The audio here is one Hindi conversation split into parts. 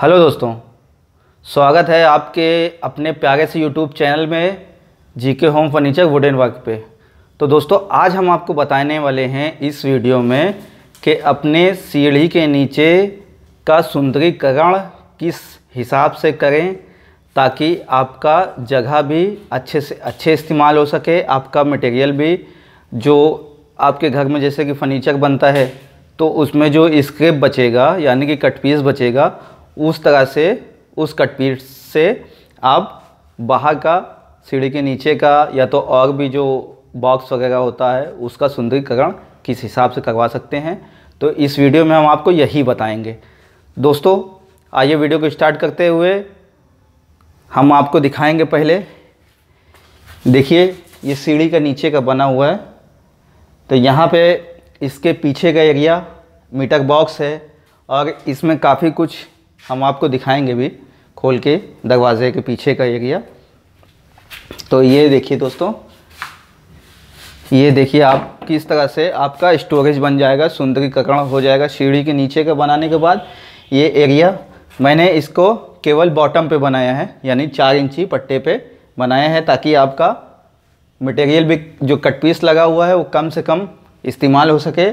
हेलो दोस्तों स्वागत है आपके अपने प्यारे से यूट्यूब चैनल में GK home furniture wooden work पे तो दोस्तों आज हम आपको बताने वाले हैं इस वीडियो में कि अपने सीढ़ी के नीचे का सुंदरीकरण किस हिसाब से करें ताकि आपका जगह भी अच्छे से अच्छे इस्तेमाल हो सके आपका मटेरियल भी जो आपके घर में जैसे कि फर्नीचर बनता है तो उसमें जो स्क्रेप बचेगा यानी कि कट पीस बचेगा उस तरह से उस कटपीट से आप बाहर का सीढ़ी के नीचे का या तो और भी जो बॉक्स वगैरह होता है उसका सुंदरीकरण किस हिसाब से करवा सकते हैं तो इस वीडियो में हम आपको यही बताएंगे दोस्तों आइए वीडियो को स्टार्ट करते हुए हम आपको दिखाएंगे पहले देखिए ये सीढ़ी का नीचे का बना हुआ है तो यहाँ पे इसके पीछे का एरिया मीटर बॉक्स है और इसमें काफ़ी कुछ हम आपको दिखाएंगे भी खोल के दरवाजे के पीछे का एरिया तो ये देखिए दोस्तों ये देखिए आप किस तरह से आपका स्टोरेज बन जाएगा सुंदरीकरण हो जाएगा सीढ़ी के नीचे का बनाने के बाद ये एरिया मैंने इसको केवल बॉटम पे बनाया है यानी चार इंची पट्टे पे बनाया है ताकि आपका मटेरियल भी जो कट पीस लगा हुआ है वो कम से कम इस्तेमाल हो सके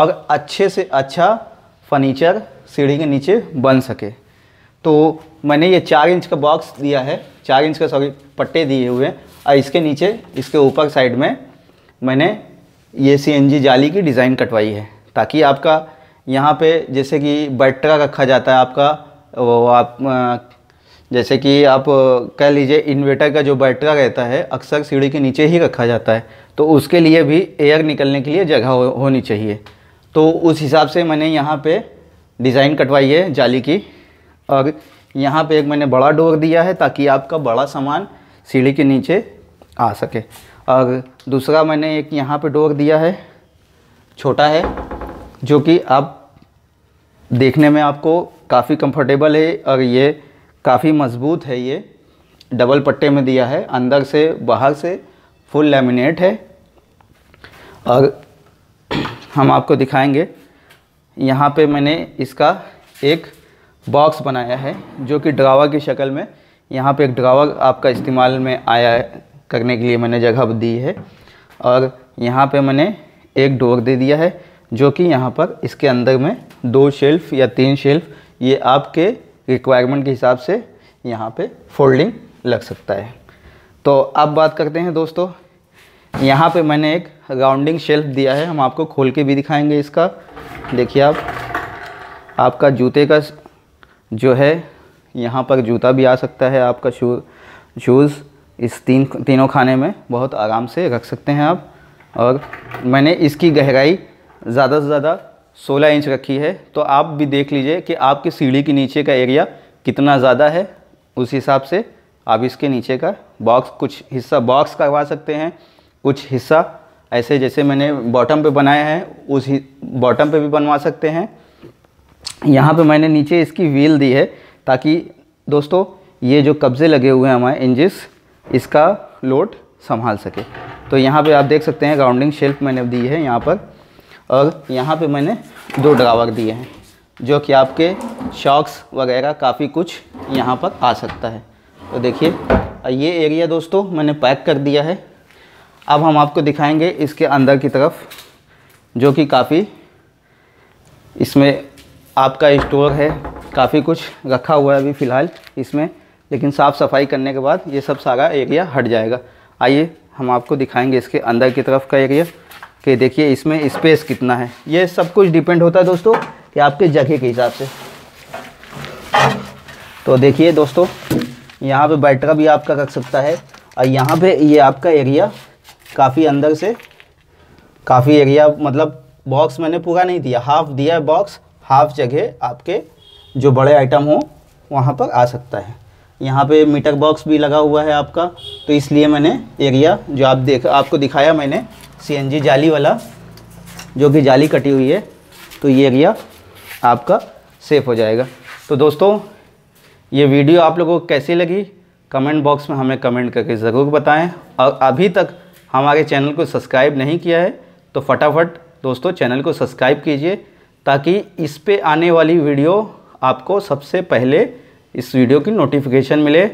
और अच्छे से अच्छा फर्नीचर सीढ़ी के नीचे बन सके तो मैंने ये चार इंच का बॉक्स दिया है चार इंच का सॉरी पट्टे दिए हुए हैं और इसके नीचे इसके ऊपर साइड में मैंने ये सी जाली की डिज़ाइन कटवाई है ताकि आपका यहाँ पे जैसे कि बैटरा रखा जाता है आपका वो आप जैसे कि आप कह लीजिए इन्वेटर का जो बैटरा रहता है अक्सर सीढ़ी के नीचे ही रखा जाता है तो उसके लिए भी एयर निकलने के लिए जगह हो, होनी चाहिए तो उस हिसाब से मैंने यहाँ पे डिज़ाइन कटवाई है जाली की और यहाँ पे एक मैंने बड़ा डोर दिया है ताकि आपका बड़ा सामान सीढ़ी के नीचे आ सके और दूसरा मैंने एक यहाँ पे डोर दिया है छोटा है जो कि आप देखने में आपको काफ़ी कंफर्टेबल है और ये काफ़ी मजबूत है ये डबल पट्टे में दिया है अंदर से बाहर से फुल लेमिनेट है और हम आपको दिखाएंगे यहाँ पे मैंने इसका एक बॉक्स बनाया है जो कि ड्रावा की शक्ल में यहाँ पे एक ड्रावा आपका इस्तेमाल में आया करने के लिए मैंने जगह दी है और यहाँ पे मैंने एक डोर दे दिया है जो कि यहाँ पर इसके अंदर में दो शेल्फ़ या तीन शेल्फ़ ये आपके रिक्वायरमेंट के हिसाब से यहाँ पे फोल्डिंग लग सकता है तो अब बात करते हैं दोस्तों यहाँ पे मैंने एक राउंडिंग शेल्फ दिया है हम आपको खोल के भी दिखाएंगे इसका देखिए आप आपका जूते का जो है यहाँ पर जूता भी आ सकता है आपका शू शूज़ इस तीन तीनों खाने में बहुत आराम से रख सकते हैं आप और मैंने इसकी गहराई ज़्यादा से ज़्यादा 16 इंच रखी है तो आप भी देख लीजिए कि आपकी सीढ़ी के नीचे का एरिया कितना ज़्यादा है उस हिसाब से आप इसके नीचे का बॉक्स कुछ हिस्सा बॉक्स करवा सकते हैं कुछ हिस्सा ऐसे जैसे मैंने बॉटम पे बनाया है उस बॉटम पे भी बनवा सकते हैं यहाँ पे मैंने नीचे इसकी व्हील दी है ताकि दोस्तों ये जो कब्ज़े लगे हुए हैं हमारे इंजिस इसका लोड संभाल सके तो यहाँ पे आप देख सकते हैं ग्राउंडिंग शेल्फ मैंने दी है यहाँ पर और यहाँ पे मैंने दो ड्रावर दिए हैं जो कि आपके शॉक्स वगैरह काफ़ी कुछ यहाँ पर आ सकता है तो देखिए ये एरिया दोस्तों मैंने पैक कर दिया है अब हम आपको दिखाएंगे इसके अंदर की तरफ जो कि काफ़ी इसमें आपका स्टोर है काफ़ी कुछ रखा हुआ है अभी फ़िलहाल इसमें लेकिन साफ़ सफाई करने के बाद ये सब सारा एरिया हट जाएगा आइए हम आपको दिखाएंगे इसके अंदर की तरफ का एरिया कि देखिए इसमें स्पेस कितना है ये सब कुछ डिपेंड होता है दोस्तों कि आपके जगह के हिसाब से तो देखिए दोस्तों यहाँ पे बैटरा भी आपका रख सकता है और यहाँ पे ये आपका एरिया काफ़ी अंदर से काफ़ी एरिया मतलब बॉक्स मैंने पूरा नहीं दिया हाफ दिया है बॉक्स हाफ जगह आपके जो बड़े आइटम हो वहाँ पर आ सकता है यहाँ पे मीटर बॉक्स भी लगा हुआ है आपका तो इसलिए मैंने एरिया जो आप देख आपको दिखाया मैंने सीएनजी जाली वाला जो कि जाली कटी हुई है तो ये एरिया आपका सेफ हो जाएगा तो दोस्तों ये वीडियो आप लोगों को कैसी लगी कमेंट बॉक्स में हमें कमेंट करके ज़रूर बताएं और अभी तक हमारे चैनल को सब्सक्राइब नहीं किया है तो फटाफट दोस्तों चैनल को सब्सक्राइब कीजिए ताकि इस पे आने वाली वीडियो आपको सबसे पहले इस वीडियो की नोटिफिकेशन मिले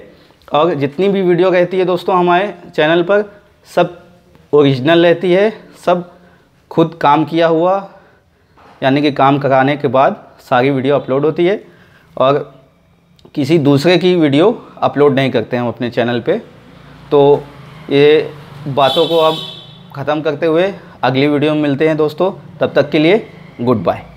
और जितनी भी वीडियो रहती है दोस्तों हमारे चैनल पर सब ओरिजिनल रहती है सब खुद काम किया हुआ यानी कि काम कराने के बाद सारी वीडियो अपलोड होती है और किसी दूसरे की वीडियो अपलोड नहीं करते हम अपने चैनल पे तो ये बातों को अब ख़त्म करते हुए अगली वीडियो में मिलते हैं दोस्तों तब तक के लिए गुड बाय